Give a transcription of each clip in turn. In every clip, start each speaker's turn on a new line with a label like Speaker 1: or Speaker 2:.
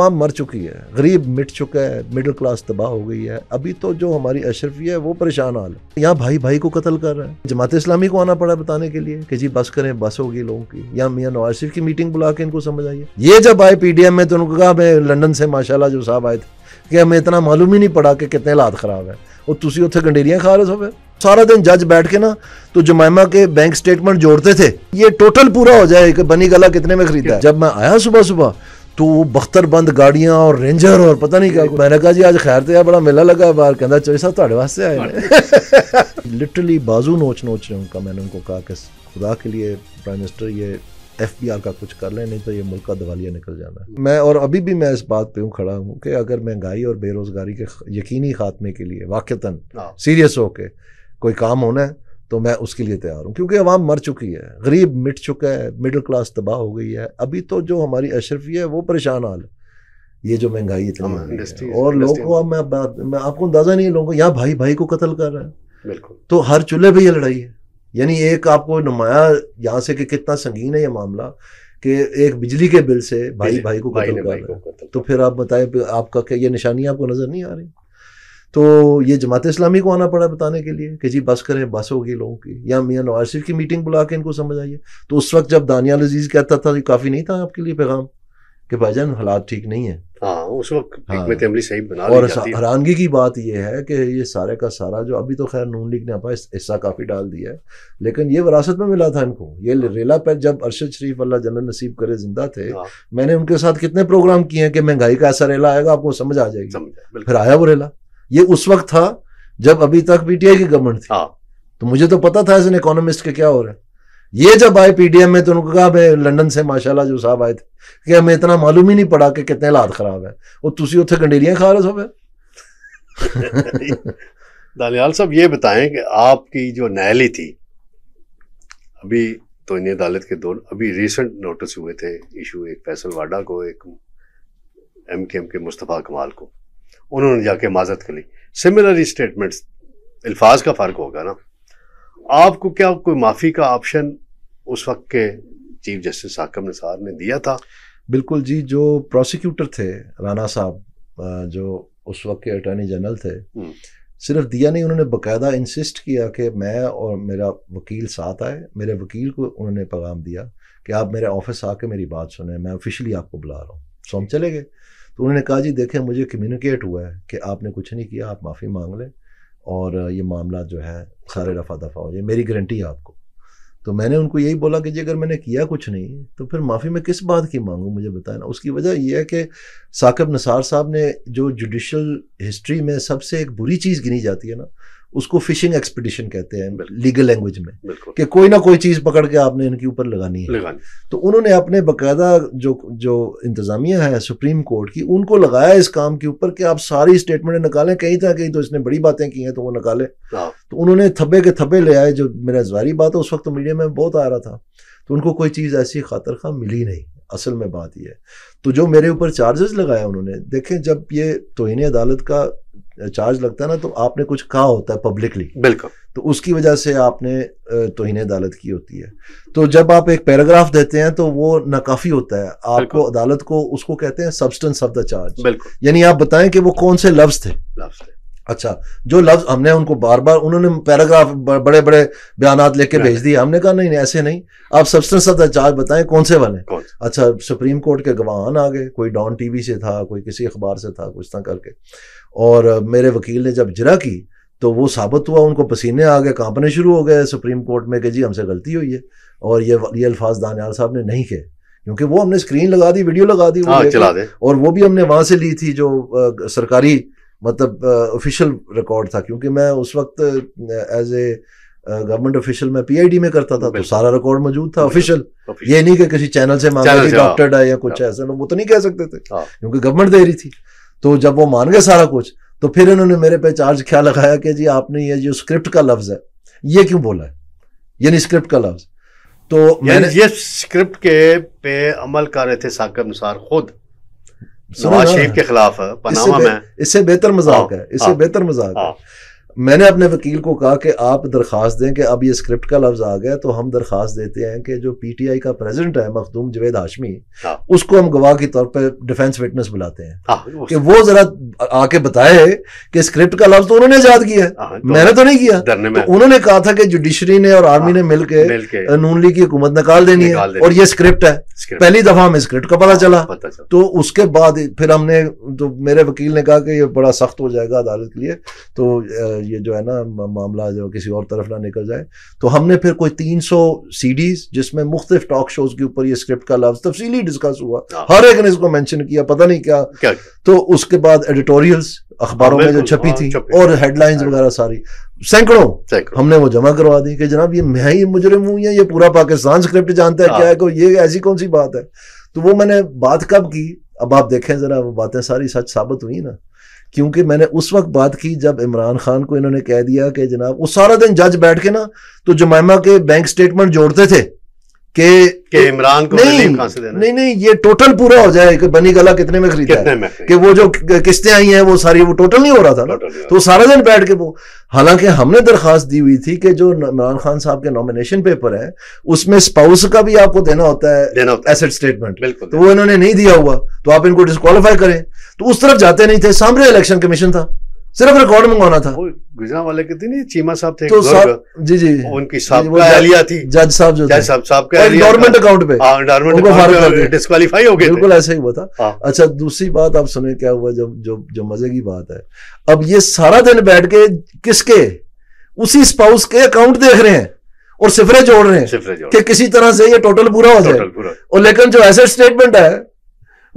Speaker 1: आवाम मर चुकी है गरीब मिट चुका है मिडिल क्लास तबाह हो गई है अभी तो जो हमारी अशरफी है वो परेशान हाल है यहाँ भाई भाई को कत्ल कर रहा है जमात इस्लामी को आना पड़ा बताने के लिए कि जी बस करें बस होगी लोगों की या मियाँ नवाज शरीफ की मीटिंग बुला के इनको समझ आइए ये जब आए पी डी एम में तो उनको कहा हमें लंडन से माशाला जो साहब आए थे कि हमें इतना मालूम ही नहीं पड़ा कि कितने हालात खराब है और तुम उत्थे गंडेरियाँ खा रहे हो फिर सारा दिन जज बैठ के ना तो जमायमा के बैंक स्टेटमेंट जोड़ते थे ये टोटल पूरा हो जाए कि बनी गला कितने में खरीदा है जब मैं आया सुबह सुबह तो बख्तरबंद गाड़ियाँ और रेंजर और पता नहीं क्या मैंने कहा जी आज खैर तो यार बड़ा मेला लगा है बाहर कहता चौधरी साहब थोड़े वास्ते आए लिटरली बाजू नोच नोच रहे उनका मैंने उनको कहा कि खुदा के लिए प्राइम मिनिस्टर ये एफ का कुछ कर लें नहीं तो ये मुल्क का दिवालिया निकल जाना है मैं और अभी भी मैं इस बात पे हूँ खड़ा हूँ कि अगर महंगाई और बेरोज़गारी के यकीनी खात्मे के लिए वाक़ता हाँ। सीरियस होके कोई काम होना है तो मैं उसके लिए तैयार हूँ क्योंकि आवाम मर चुकी है गरीब मिट चुका है मिडिल क्लास तबाह हो गई है अभी तो जो हमारी अशरफी है वो परेशान हाल है ये जो महंगाई इतनी हाँ, है और लोग को अब मैं बात मैं आपको अंदाज़ा नहीं लोगों को यहाँ भाई भाई को कत्ल कर रहा है बिल्कुल तो हर चूल्हे पर यह लड़ाई है यानी एक आपको नुमाया यहाँ से कि कितना संगीन है ये मामला कि एक बिजली के बिल से भाई भाई को कत्ल कर रहा है तो फिर आप बताएं आपका क्या ये निशानी आपको नज़र नहीं आ रही तो ये जमात इस्लामी को आना पड़ा बताने के लिए कि जी बस करें बस होगी लोगों की या मियाँ नवाज शरीफ की मीटिंग बुला के इनको समझ आइए तो उस वक्त जब दानियाल अजीज कहता था काफ़ी नहीं था आपके लिए पैगाम कि भाईजान हालात ठीक नहीं है हाँ,
Speaker 2: उस वक्त हाँ, सही बना और हैरानगी
Speaker 1: की बात यह है कि ये सारे का सारा जो अभी तो खैर नून लीग ने अपना हिस्सा काफ़ी डाल दिया है लेकिन ये विरासत में मिला था इनको ये हाँ। रेला पर जब अरशद शरीफ अल्लाह जन्नत नसीब करे जिंदा थे हाँ। मैंने उनके साथ कितने प्रोग्राम किए हैं कि महंगाई का ऐसा रेला आएगा आपको समझ आ जाएगी फिर आया वो रेला ये उस वक्त था जब अभी तक पीटीआई की गवर्नमेंट थी हाँ। तो मुझे तो पता था एज एन इकोनॉमिस्ट के क्या हो रहा है ये जब आए पीडीएम में तो उनको कहा मैं लंदन से माशाल्लाह जो साहब आए थे कि हमें इतना मालूम ही नहीं पड़ा कि कितने हालात खराब है और तुम उत्थे गंडेलियां खा रहे हो
Speaker 2: दालियाल साहब ये बताएं कि आपकी जो नैली थी अभी तो इन अदालत के दोनों अभी रिसेंट नोटिस हुए थे इशू एक फैसल वाडा को एक एम के एम के मुस्तफ़ा कमाल को उन्होंने जाके माजत कर ली सिमिलरली स्टेटमेंट्स अल्फाज का फ़र्क होगा ना आपको क्या कोई माफ़ी का ऑप्शन उस वक्त के चीफ जस्टिस हाकम निसार ने दिया था
Speaker 1: बिल्कुल जी जो प्रोसिक्यूटर थे राना साहब जो उस वक्त के अटॉर्नी जनरल थे हम्म। सिर्फ दिया नहीं उन्होंने बकायदा इंसिस्ट किया कि मैं और मेरा वकील साथ आए मेरे वकील को उन्होंने पैगाम दिया कि आप मेरे ऑफिस आके मेरी बात सुने मैं ऑफिशियली आपको बुला रहा हूँ सो हम चले गए तो उन्होंने कहा जी देखें मुझे कम्युनिकेट हुआ है कि आपने कुछ नहीं किया आप माफ़ी मांग लें और ये मामला जो है सारे रफा दफा हो जाए मेरी गारंटी है आपको तो मैंने उनको यही बोला कि जी अगर मैंने किया कुछ नहीं तो फिर माफ़ी मैं किस बात की मांगूँ मुझे बताए ना उसकी वजह यह है कि साकब नसार साहब ने जो जुडिशल हिस्ट्री में सबसे एक बुरी चीज़ गिनी जाती है ना उसको फिशिंग एक्सपीडिशन कहते हैं लीगल लैंग्वेज में कि कोई ना कोई चीज़ पकड़ के आपने इनके ऊपर लगानी है लगानी। तो उन्होंने अपने बकायदा जो जो इंतज़ामिया है सुप्रीम कोर्ट की उनको लगाया इस काम के ऊपर कि आप सारी स्टेटमेंट निकालें कहीं था तो कहीं तो इसने बड़ी बातें की हैं तो वो निकालें हाँ। तो उन्होंने थब्बे के थब्बे ले आए जो मेरा जारी बात है उस वक्त तो मीडिया में बहुत आ रहा था तो उनको कोई चीज़ ऐसी खातर खा मिली नहीं असल में बात यह है तो जो मेरे ऊपर चार्जेस लगाया उन्होंने देखें जब ये तोहन अदालत का चार्ज लगता है ना तो आपने कुछ कहा होता है पब्लिकली बिल्कुल तो उसकी वजह से आपने तोहन अदालत की होती है तो जब आप एक पैराग्राफ देते हैं तो वो नाकाफी होता है आपको अदालत को उसको कहते हैं सब्सटेंस ऑफ द चार्ज यानी आप बताएं कि वो कौन से लफ्ज थे लफ्ज थे अच्छा जो लफ्ज हमने उनको बार बार उन्होंने पैराग्राफ बड़े बड़े बयान लेके भेज दिए हमने कहा नहीं ऐसे नहीं आप सब्सटेंस ऑफ द चार्ज बताएं कौन से वाले अच्छा सुप्रीम कोर्ट के गवाहान आ गए कोई डॉन टीवी से था कोई किसी अखबार से था कुछ ना करके और मेरे वकील ने जब जरा की तो वो साबित हुआ उनको पसीने आ गए कांपने शुरू हो गए सुप्रीम कोर्ट में कि जी हमसे गलती हुई है और ये ये अल्फाज दानियाल साहब ने नहीं कहे क्योंकि वो हमने स्क्रीन लगा दी वीडियो लगा दी वो आ, हाँ, चला दे। और वो भी हमने वहाँ से ली थी जो आ, सरकारी मतलब ऑफिशियल रिकॉर्ड था क्योंकि मैं उस वक्त एज ए गवर्नमेंट ऑफिशियल मैं पीआईडी में करता था तो सारा रिकॉर्ड मौजूद था ऑफिशियल ये नहीं कि किसी चैनल से मांगा कि डॉक्टर है हाँ। या कुछ हाँ। ऐसा लोग वो तो नहीं कह सकते थे हाँ। क्योंकि गवर्नमेंट दे रही थी तो जब वो मान गए सारा कुछ तो फिर इन्होंने मेरे पे चार्ज क्या लगाया कि जी आपने ये जो स्क्रिप्ट का लफ्ज है ये क्यों बोला है ये नहीं स्क्रिप्ट का लफ्ज तो मैंने ये
Speaker 2: स्क्रिप्ट के पे अमल कर रहे थे साकब अनुसार खुद नवाज शरीफ के खिलाफ है पनामा में
Speaker 1: इससे बेहतर मजाक है इससे बेहतर मजाक है मैंने अपने वकील को कहा कि आप दरख्वास्त दें कि अब ये स्क्रिप्ट का लफ्ज़ आ गया तो हम दरख्वास्त देते हैं कि जो पी टी आई का प्रेजिडेंट है मखदूम जवेद हाशमी हाँ। उसको हम गवाह के तौर पर डिफेंस विटनेस बुलाते
Speaker 2: हैं हाँ, कि
Speaker 1: वो ज़रा आके बताए कि स्क्रिप्ट का लफ्ज़ तो उन्होंने याद किया हाँ, तो मैंने तो नहीं किया तो उन्होंने कहा था कि जुडिशरी ने और आर्मी ने मिल के नून लीग की हुकूमत निकाल देनी है और ये स्क्रिप्ट है पहली दफ़ा हमें स्क्रिप्ट का पता चला तो उसके बाद फिर हमने तो मेरे वकील ने कहा कि ये बड़ा सख्त हो जाएगा अदालत के लिए तो ये जो है ना मामला जो किसी और तरफ ना निकल जाए तो हमने फिर कोई तीन सौ सीडीज जिसमें मुख्तफ टॉक शोज के ऊपर ये स्क्रिप्ट का लफ्ज तफसीली डिस्कस हुआ हाँ। हर एक ने इसको मैंशन किया पता नहीं क्या, क्या? तो उसके बाद एडिटोरियल्स अखबारों में जो हाँ, छपी थी और हेडलाइंस वगैरह सारी सैकड़ों हमने वो जमा करवा दी कि जनाब ये मैं ही मुजरिम हूँ या ये पूरा पाकिस्तान स्क्रिप्ट जानता है हाँ। क्या है ये ऐसी कौन सी बात है तो वो मैंने बात कब की अब आप देखें जरा वो बातें सारी सच साबित हुई ना क्योंकि मैंने उस वक्त बात की जब इमरान खान को इन्होंने कह दिया कि जनाब वो सारा दिन जज बैठ के ना तो जमाइमा के बैंक स्टेटमेंट जोड़ते थे के, के इमरान को नहीं नहीं, देना नहीं नहीं ये टोटल पूरा हो जाए कि बनी गला कितने में खरीदा कितने में कि वो जो किस्तें आई हैं वो सारी वो टोटल नहीं हो रहा था ना तो सारा दिन बैठ के वो हालांकि हमने दरखास्त दी हुई थी कि जो इमरान खान साहब के नॉमिनेशन पेपर है उसमें स्पाउस का भी आपको देना होता है देना होता एसेट स्टेटमेंट बिल्कुल तो वो इन्होंने नहीं दिया हुआ तो आप इनको डिस्कालीफाई करें तो उस तरफ जाते नहीं थे सामने इलेक्शन कमीशन था सिर्फ रिकॉर्ड मंगवाना था गुजरा वाले के थे चीमा
Speaker 2: साहब थे तो साहब
Speaker 1: जी जी उनकी साहब का एलिया थी जज साहब जो जज साहब साहब का एनडोरमेंट अकाउंट पे एनडोरमेंट अकाउंट डिस्क्वालीफाई हो गए बिल्कुल ऐसा ही हुआ था हाँ। अच्छा दूसरी बात आप सुने क्या हुआ जब जो जो मजे की बात है अब ये सारा दिन बैठ के किसके उसी स्पाउस के अकाउंट देख रहे हैं और सिफरे जोड़ रहे
Speaker 2: हैं कि
Speaker 1: किसी तरह से ये टोटल पूरा हो जाए और लेकिन जो ऐसे स्टेटमेंट है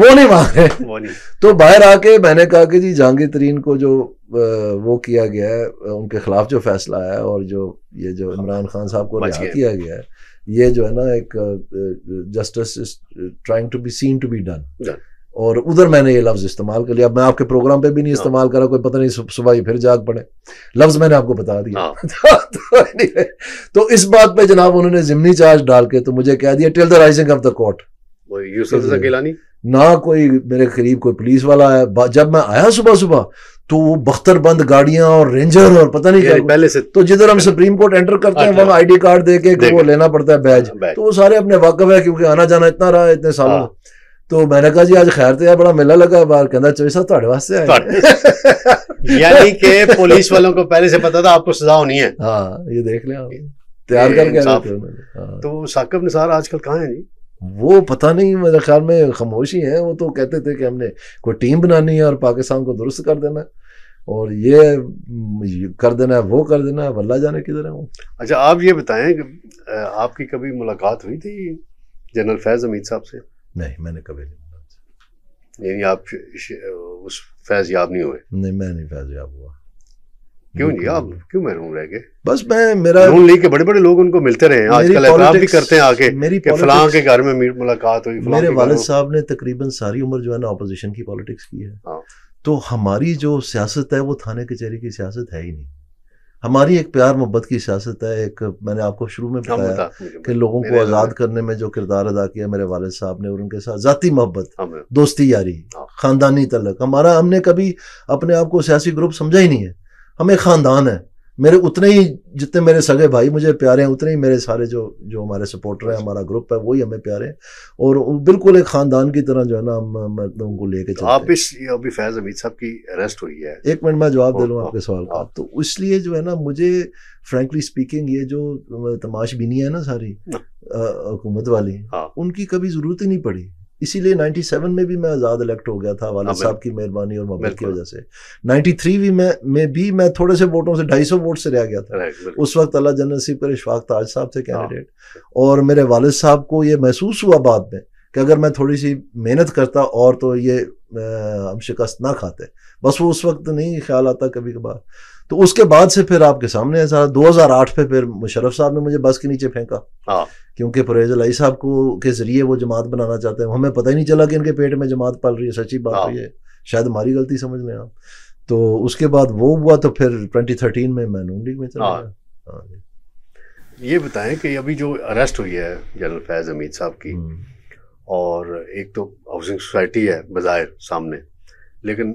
Speaker 1: वो नहीं मांग रहे तो बाहर आके मैंने कहा कि जी जहांगीर तरीन को जो वो किया गया है उनके खिलाफ जो फैसला है और जो ये जो हाँ। इमरान खान साहब को रिहा किया गया है ये जो है ना एक justice is trying to be seen to be done और उधर मैंने ये लफ्ज़ इस्तेमाल कर लिया अब मैं आपके प्रोग्राम पे भी नहीं हाँ। इस्तेमाल करा कोई पता नहीं सुबह ही फिर जाग पड़े लफ्ज़ मैंने आपको बता दिया हाँ। तो, तो, तो, इस बात पे जनाब उन्होंने ज़िमनी चार्ज डाल के तो मुझे कह दिया till the rising of the court Yusuf ना कोई मेरे करीब कोई पुलिस वाला आया जब मैं आया सुबह सुबह तो वो बख्तरबंद गाड़ियां और रेंजर और पता नहीं क्या पहले से तो जिधर हम सुप्रीम कोर्ट एंटर करते हैं वहां आईडी कार्ड दे के वो लेना पड़ता है बैज हाँ, तो वो सारे अपने वाकफ है क्योंकि आना जाना इतना रहा है इतने सालों हाँ। तो मैंने कहा जी आज खैर तो यार बड़ा मेला लगा बार कहना चोई अच्छा, साहब थोड़े वास्ते आए यानी कि पुलिस वालों
Speaker 2: को पहले से पता था आपको सजा होनी है
Speaker 1: हाँ ये देख लिया
Speaker 2: तैयार करके हाँ।
Speaker 1: तो साकब निसार आजकल कहाँ है जी वो पता नहीं मेरे ख्याल में खामोशी है वो तो कहते थे कि हमने कोई टीम बनानी है और पाकिस्तान को दुरुस्त कर देना है और ये कर देना है वो कर देना है वल्ला जाने किधर है वो
Speaker 2: अच्छा आप ये बताएं कि आपकी कभी मुलाकात हुई थी जनरल फैज़ हमीद साहब से
Speaker 1: नहीं मैंने कभी
Speaker 2: नहीं यानी आप उस फैज़ याब नहीं हुए
Speaker 1: नहीं मैं नहीं फैज़ याब हुआ क्यों नहीं आप क्यों महरूम रह गए बस मैं मेरा नून लेके
Speaker 2: बड़े बड़े लोग उनको मिलते रहे आजकल भी करते हैं आके मेरी फलां के घर में मुलाकात हुई मेरे वालिद
Speaker 1: साहब ने तकरीबन सारी उम्र जो है ना अपोजिशन की पॉलिटिक्स की है हाँ। तो हमारी जो सियासत है वो थाने कचहरी की सियासत है ही नहीं हमारी एक प्यार मोहब्बत की सियासत है एक मैंने आपको शुरू में बताया कि लोगों को आज़ाद हाँ। करने में जो किरदार अदा किया मेरे वाले साहब ने और उनके साथ ज़ाती मोहब्बत हाँ, दोस्ती यारी ख़ानदानी तलक हमारा हमने कभी अपने आप को सियासी ग्रुप समझा ही नहीं है हमें ख़ानदान है मेरे उतने ही जितने मेरे सगे भाई मुझे प्यारे हैं उतने ही मेरे सारे जो जो हमारे सपोर्टर हैं हमारा ग्रुप है वही हमें प्यारे हैं और बिल्कुल एक ख़ानदान की तरह जो है ना हम लोगों को लेके चलते आप
Speaker 2: इस अभी फैज़ अमीद साहब की अरेस्ट हुई है
Speaker 1: एक मिनट मैं जवाब दे लूँ आपके सवाल का तो इसलिए जो है ना मुझे फ्रेंकली स्पीकिंग ये जो बीनी है ना सारी हाँ। हुकूमत वाली हाँ। उनकी कभी ज़रूरत ही नहीं पड़ी इसीलिए 97 में भी मैं आज़ाद इलेक्ट हो गया था हाँ वाले साहब की मेहरबानी और मोहब्बत की वजह से 93 भी मैं में भी मैं थोड़े से वोटों से 250 वोट से रह गया था उस वक्त अल्लाह नसीब पर इशफाक ताज साहब थे कैंडिडेट हाँ। और मेरे वाल साहब को ये महसूस हुआ बाद में कि अगर मैं थोड़ी सी मेहनत करता और तो ये हम शिकस्त ना खाते बस वो उस वक्त नहीं ख्याल आता कभी कभार तो उसके बाद से फिर आपके सामने है साहब दो हज़ार आठ पे फिर मुशरफ साहब ने मुझे बस के नीचे फेंका हाँ। क्योंकि परवेज अलाई साहब को के ज़रिए वो जमात बनाना चाहते हैं हमें पता ही नहीं चला कि इनके पेट में जमात पल रही है सच्ची बात है हाँ। तो शायद हमारी गलती समझ लें आप तो उसके बाद वो हुआ तो फिर 2013 में मैं नून लीग में चला
Speaker 2: हाँ। ये बताएं कि अभी जो अरेस्ट हुई है जनरल फैज़ अमीद साहब की हम्म। और एक तो हाउसिंग सोसाइटी है बाजार सामने लेकिन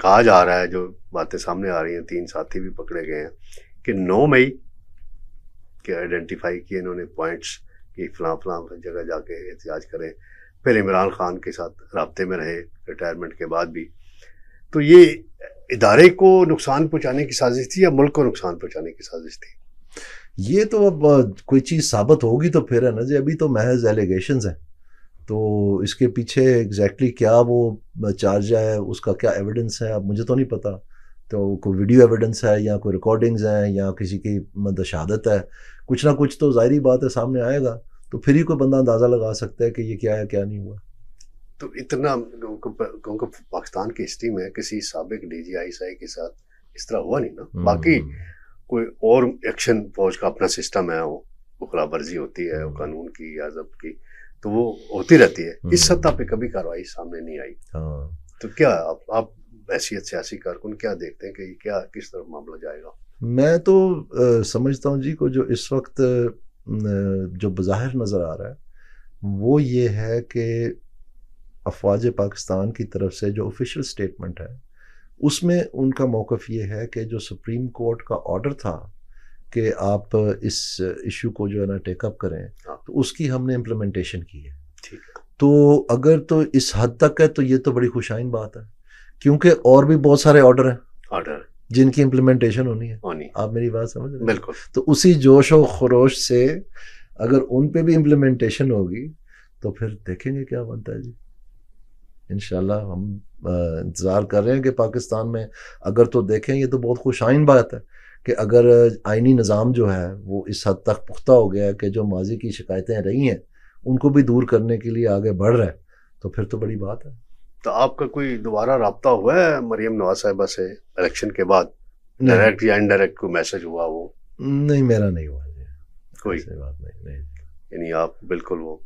Speaker 2: कहा जा रहा है जो बातें सामने आ रही हैं तीन साथी भी पकड़े गए हैं कि नौ मई के आइडेंटिफाई किए इन्होंने पॉइंट्स कि फलां फलां जगह जाके एहतजाज करें फिर इमरान खान के साथ रबते में रहे रिटायरमेंट के बाद भी तो ये इदारे को नुकसान पहुँचाने की साजिश थी या मुल्क को नुकसान पहुँचाने की साजिश थी
Speaker 1: ये तो अब कोई चीज़ साबित होगी तो फिर है ना जी अभी तो महज एलिगेशन हैं तो इसके पीछे एग्जैक्टली exactly क्या वो चार्ज है उसका क्या एविडेंस है अब मुझे तो नहीं पता तो कोई वीडियो एविडेंस है या कोई रिकॉर्डिंग्स हैं या किसी की मतलब शहादत है कुछ ना कुछ तो जाहिर बात है सामने आएगा तो फिर ही कोई बंदा अंदाज़ा लगा सकता है कि ये क्या है क्या नहीं हुआ
Speaker 2: तो इतना क्योंकि पाकिस्तान की हिस्ट्री में किसी सबक डी जी आई एस के साथ इस तरह हुआ नहीं ना हम्म। बाकी कोई और एक्शन फौज का अपना सिस्टम है वो खिलाफ वर्जी होती है वो हम्म। कानून की या जब की तो वो होती रहती है इस हम्म। सत्ता पे कभी कार्रवाई सामने नहीं आई हाँ। तो क्या आप, आप ऐसी सियासी कारकुन क्या देखते हैं कि क्या किस तरफ मामला जाएगा
Speaker 1: मैं तो आ, समझता हूँ जी को जो इस वक्त जो बाहर नज़र आ रहा है वो ये है कि अफवाज पाकिस्तान की तरफ से जो ऑफिशियल स्टेटमेंट है उसमें उनका मौक़ ये है कि जो सुप्रीम कोर्ट का ऑर्डर था कि आप इस इशू को जो है ना टेकअप करें हाँ। तो उसकी हमने इम्प्लीमेंटेशन की है तो अगर तो इस हद तक है तो ये तो बड़ी खुशाइन बात है क्योंकि और भी बहुत सारे ऑर्डर हैं ऑर्डर जिनकी इम्प्लीमेंटेशन होनी है होनी आप मेरी बात समझ रहे बिल्कुल तो उसी जोश और खरोश से अगर उन पे भी इम्प्लीमेंटेशन होगी तो फिर देखेंगे क्या बनता है जी इन हम इंतज़ार कर रहे हैं कि पाकिस्तान में अगर तो देखें ये तो बहुत खुशाइन बात है कि अगर आइनी निज़ाम जो है वो इस हद तक पुख्ता हो गया है कि जो माजी की शिकायतें रही हैं उनको भी दूर करने के लिए आगे बढ़ रहा है तो फिर तो बड़ी बात है
Speaker 2: तो आपका कोई दोबारा रबता हुआ है मरीम नवाज साहिबा से इलेक्शन के बाद डायरेक्ट या इनडायरेक्ट कोई मैसेज हुआ वो
Speaker 1: नहीं मेरा नहीं हुआ कोई बात नहीं
Speaker 2: नहीं यानी आप बिल्कुल वो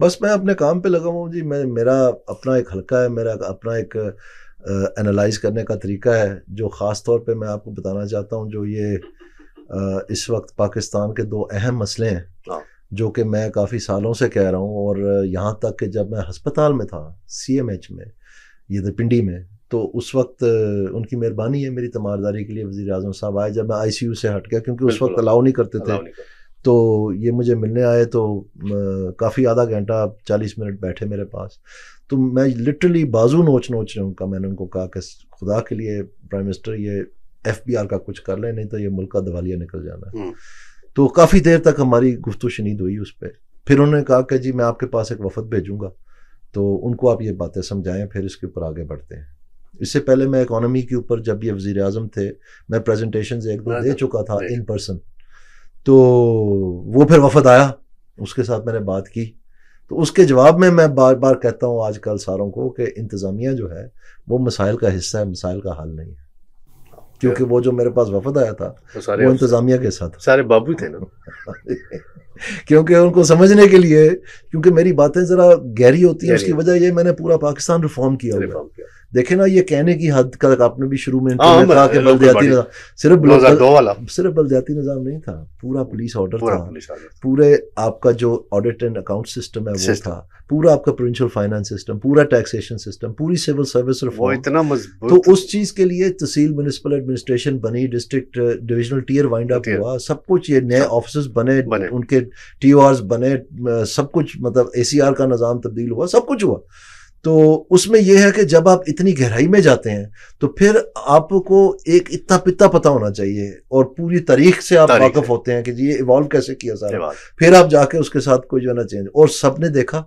Speaker 1: बस मैं अपने काम पे लगा हुआ जी मैं मेरा अपना एक हल्का है मेरा अपना एक एनालाइज करने का तरीका है जो ख़ास तौर पे मैं आपको बताना चाहता हूँ जो ये आ, इस वक्त पाकिस्तान के दो अहम मसले हैं हाँ। जो कि मैं काफ़ी सालों से कह रहा हूँ और यहाँ तक कि जब मैं हस्पताल में था सी एम एच में ये पिंडी में तो उस वक्त उनकी मेहरबानी है मेरी तमारदारी के लिए वजी अजम साहब आए जब मैं आई सी यू से हट गया क्योंकि उस वक्त अलाउ नहीं करते थे तो ये मुझे मिलने आए तो काफ़ी आधा घंटा चालीस मिनट बैठे मेरे पास तो मैं लिटरली बाजू नोच नोच उनका मैंने उनको कहा कि खुदा के लिए प्राइम मिनिस्टर ये एफ बी आर का कुछ कर ले नहीं तो ये मुल्क का दिवालिया निकल जाना है हम्म। तो काफ़ी देर तक हमारी गुफ्तु शनीद हुई उस पर फिर उन्होंने कहा कि जी मैं आपके पास एक वफद भेजूंगा तो उनको आप ये बातें समझाएं फिर इसके ऊपर आगे बढ़ते हैं इससे पहले मैं इकोनॉमी के ऊपर जब ये वजीर अजम थे मैं प्रेजेंटेशन एक दो दे तो चुका था इन पर्सन तो वो फिर वफद आया उसके साथ मैंने बात की तो उसके जवाब में मैं बार बार कहता हूँ आजकल सारों को कि इंतज़ामिया जो है वो मसाइल का हिस्सा है मसाइल का हल नहीं है क्योंकि वो जो मेरे पास वफद आया था तो वो इंतज़ामिया के साथ
Speaker 2: सारे बाबू थे ना
Speaker 1: क्योंकि उनको समझने के लिए क्योंकि मेरी बातें ज़रा गहरी होती हैं उसकी वजह ये मैंने पूरा पाकिस्तान रिफॉर्म किया हुआ देखे ना ये कहने की हद का आपने भी शुरू में कहा निज़ाम सिर्फ सिर्फ बलदयाती निज़ाम नहीं था पूरा पुलिस ऑर्डर था पूरे आपका जो ऑडिट एंड अकाउंट सिस्टम है वो था पूरा आपका प्रोविंशियल फाइनेंस सिस्टम पूरा टैक्सेशन सिस्टम पूरी सिविल सर्विस रिफॉर्म
Speaker 2: इतना मजबूत तो
Speaker 1: उस चीज़ के लिए तहसील म्यूनसिपल एडमिनिस्ट्रेशन बनी district divisional tier wind up हुआ सब कुछ ये नए ऑफिस बने उनके टी आर्स बने सब कुछ मतलब ए सी आर का निज़ाम तब्दील हुआ सब कुछ हुआ तो उसमें यह है कि जब आप इतनी गहराई में जाते हैं तो फिर आपको एक इतना पिता पता होना चाहिए और पूरी तारीख से आप वाकफ होते हैं कि जी ये इवॉल्व कैसे किया सारा फिर आप जाके उसके साथ कोई जो है ना चेंज और सब ने देखा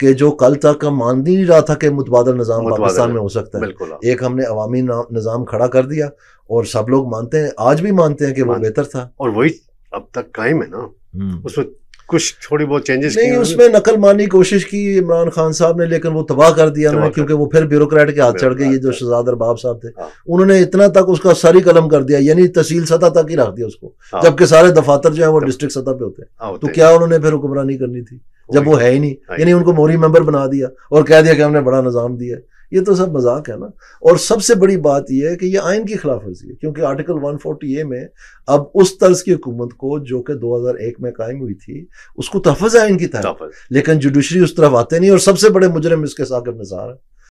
Speaker 1: कि जो कल तक हम मान ही नहीं रहा था कि मुतबादल निज़ाम पाकिस्तान में हो सकता है एक हमने अवामी निज़ाम खड़ा कर दिया और सब लोग मानते हैं आज भी मानते हैं कि वो बेहतर था और वही अब तक कायम है ना हम्म। उसमें कुछ थोड़ी बहुत चेंजेस नहीं उसमें नकल मारने की कोशिश की इमरान खान साहब ने लेकिन वो तबाह कर दिया उन्होंने क्योंकि वो फिर ब्यूरोक्रेट के हाथ चढ़ गए ये जो शहजाद अरबाब साहब थे हाँ। उन्होंने इतना तक उसका सारी कलम कर दिया यानी तहसील सतह तक ही रख दिया उसको हाँ। जबकि सारे दफातर जो है वो डिस्ट्रिक्ट सतह पे होते हैं हाँ, तो क्या उन्होंने फिर हुक्मरानी करनी थी जब वो तो। है ही नहीं यानी उनको मोहरी मेंबर बना दिया और कह दिया कि हमने बड़ा निज़ाम दिया ये तो सब मजाक है ना और सबसे बड़ी बात यह है कि यह आइन की खिलाफ वर्जी है क्योंकि आर्टिकल 140 ए में अब उस तर्ज की हुकूमत को जो कि 2001 में कायम हुई थी उसको तहफ़ आइन की तरफ लेकिन जुडिशरी उस तरफ आते नहीं और सबसे बड़े मुजरम इसके साकिब नजार है